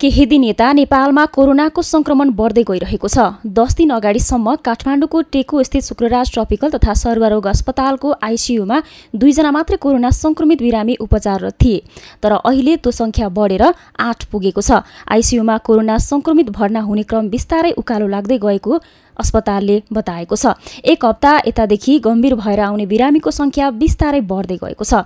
केही दिन यता नेपालमा कोरोनाको संक्रमण बढ्दै गइरहेको छ दस दिन अगाडिसम्म काठमाडौँको टेकुस्थित शुक्रराज ट्रपिकल तथा सर्वरोग अस्पतालको आइसियुमा दुईजना मात्रै कोरोना संक्रमित बिरामी उपचाररत थिए तर अहिले त्यो संख्या बढेर आठ पुगेको छ आइसियुमा कोरोना संक्रमित भर्ना हुने क्रम बिस्तारै उकालो लाग्दै गएको अस्पतालले बताएको छ एक हप्ता यतादेखि गम्भीर भएर आउने बिरामीको सङ्ख्या बिस्तारै बढ्दै गएको छ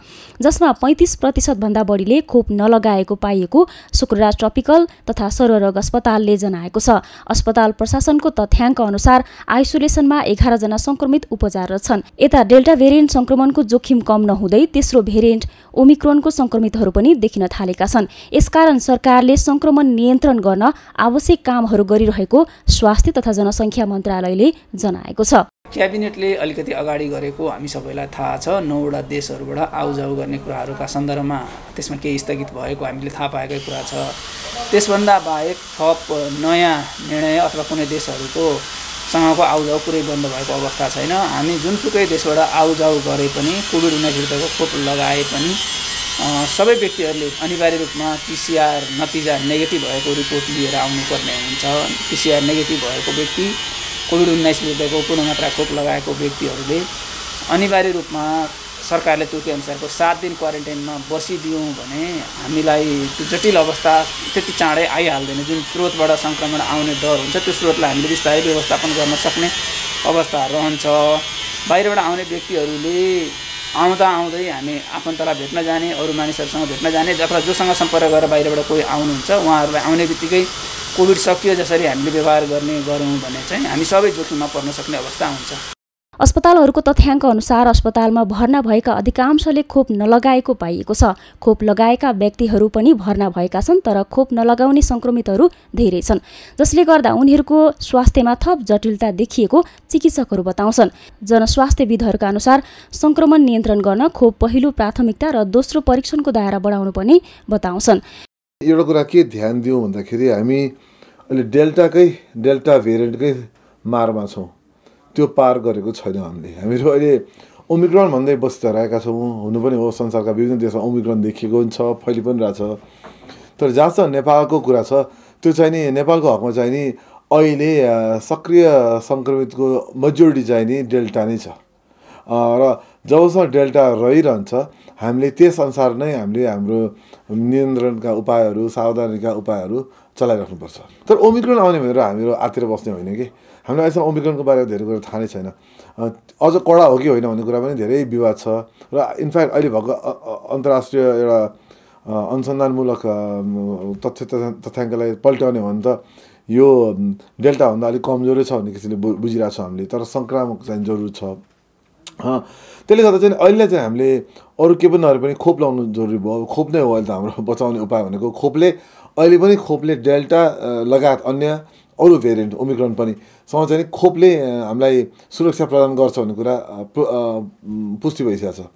जसमा पैँतिस प्रतिशतभन्दा बढीले खोप नलगाएको पाइएको शुक्रराज ट्रपिकल तथा सरोरग अस्पतालले जनाएको छ अस्पताल प्रशासनको तथ्याङ्क अनुसार आइसोलेसनमा एघारजना सङ्क्रमित उपचाररत छन् यता डेल्टा भेरिएन्ट सङ्क्रमणको जोखिम कम नहुँदै तेस्रो भेरिएन्ट ओमिक्रोनको संक्रमितहरू पनि देखिन थालेका छन् यसकारण सरकारले सङ्क्रमण नियन्त्रण गर्न आवश्यक कामहरू गरिरहेको स्वास्थ्य तथा जनसङ्ख्या मन्त्रालयले जनाएको छ क्याबिनेटले अलिकति अगाडि गरेको हामी सबैलाई थाहा छ नौवटा देशहरूबाट आउजाउ गर्ने कुराहरूका सन्दर्भमा त्यसमा केही स्थगित भएको हामीले थाहा पाएकै कुरा छ त्यसभन्दा बाहेक थप नयाँ निर्णय अथवा कुनै देशहरूको सँगको आउजाउ पुरै बन्द भएको अवस्था छैन हामी जुनसुकै देशबाट आउजाउ गरे पनि कोभिड उन्नाइस विरुद्धको खोप लगाए पनि सबै व्यक्तिहरूले अनिवार्य रूपमा पिसिआर नतिजा नेगेटिभ भएको रिपोर्ट लिएर आउनुपर्ने हुन्छ पिसिआर नेगेटिभ भएको व्यक्ति कोभिड उन्नाइस विरुद्धको पूर्ण मात्रा खोप लगाएको व्यक्तिहरूले अनिवार्य रूपमा सरकारले तोके अनुसारको सात दिन क्वारेन्टाइनमा बसिदियौँ भने हामीलाई त्यो जटिल अवस्था त्यति चाँडै आइहाल्दैन जुन स्रोतबाट सङ्क्रमण आउने डर हुन्छ त्यो स्रोतलाई हामीले बिस्तारै व्यवस्थापन गर्न सक्ने अवस्था रहन्छ बाहिरबाट आउने व्यक्तिहरूले आउँदा आउँदै हामी आफन्तलाई भेट्न जाने अरू मानिसहरूसँग भेट्न जाने अथवा जोसँग सम्पर्क गरेर बाहिरबाट कोही आउनुहुन्छ उहाँहरूलाई आउने बित्तिकै कोभिड सकियो जसरी हामीले व्यवहार गर्ने गऱ्यौँ भने चाहिँ हामी सबै जोखिममा पर्न सक्ने अवस्था हुन्छ अस्पतालहरूको तथ्याङ्क अनुसार अस्पतालमा भर्ना भएका अधिकांशले खोप नलगाएको पाइएको छ खोप लगाएका व्यक्तिहरू पनि भर्ना भएका छन् तर खोप नलगाउने सङ्क्रमितहरू धेरै छन् जसले गर्दा उनीहरूको स्वास्थ्यमा थप जटिलता देखिएको चिकित्सकहरू बताउँछन् जनस्वास्थ्यविदहरूका अनुसार सङ्क्रमण नियन्त्रण गर्न खोप पहिलो प्राथमिकता र दोस्रो परीक्षणको दायरा बढाउनु पनि बताउँछन् एउटा कुरा के ध्यान दिउँ भन्दाखेरि हामी अहिले डेल्टाकै डेल्टा भेरिएन्टकै मारमा छौँ त्यो पार गरेको छैनौँ हामीले हामीहरू अहिले ओमिक्रोन भन्दै बस्दै रहेका छौँ हुनु पनि हो संसारका विभिन्न देशमा ओमिक्रोन देखिएको पनि छ फैलि पनि रहेछ तर जहाँ छ नेपालको कुरा छ त्यो चाहिँ नि नेपालको हकमा चाहिँ नि अहिले सक्रिय सङ्क्रमितको मेजोरिटी चाहिँ नि डेल्टा नै छ र जबसम्म डेल्टा रहिरहन्छ हामीले त्यस अनुसार नै हामीले हाम्रो नियन्त्रणका उपायहरू सावधानीका उपायहरू चलाइराख्नुपर्छ तर ओमिक्रोन आउने भनेर हामीहरू आतिर बस्ने होइन कि हामीलाई अहिलेसम्म ओमिक्रोनको बारेमा धेरै कुरा थाहा नै छैन अझ कडा हो कि होइन भन्ने कुरा पनि धेरै विवाद छ र इनफ्याक्ट अहिले भएको अन्तर्राष्ट्रिय एउटा अनुसन्धानमूलक तथ्य तथ्याङ्कलाई पल्ट्याउने हो भने त यो डेल्टाभन्दा अलिक कमजोरै छ भन्ने किसिमले बुझिरहेको छ हामीले तर सङ्क्रामक चाहिँ जरुर छ त्यसले गर्दा चाहिँ अहिले चाहिँ हामीले अरू के पनि नहरे पनि खोप लाउनु जरुरी भयो खोप नै हो अहिले त हाम्रो बचाउने उपाय भनेको खोपले अहिले पनि खोपले डेल्टा लगायत अन्य अरू भेरिएन्ट ओमिक्रोन पनि सँग चाहिँ खोपले हामीलाई सुरक्षा प्रदान गर्छ भन्ने कुरा पुष्टि भइसकेको छ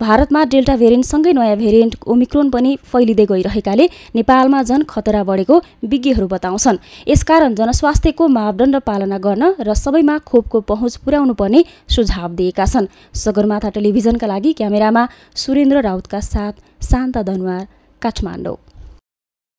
भारतमा डेल्टा भेरिएन्टसँगै नयाँ भेरिएन्ट ओमिक्रोन पनि फैलिँदै गइरहेकाले नेपालमा झन् खतरा बढेको विज्ञहरू बताउँछन् यसकारण जनस्वास्थ्यको मापदण्ड पालना गर्न र सबैमा खोपको पहुँच पुर्याउनु पर्ने सुझाव दिएका छन् सगरमाथा टेलिभिजनका लागि क्यामेरामा सुरेन्द्र राउतका साथ शान्ता धनुवार काठमाडौँ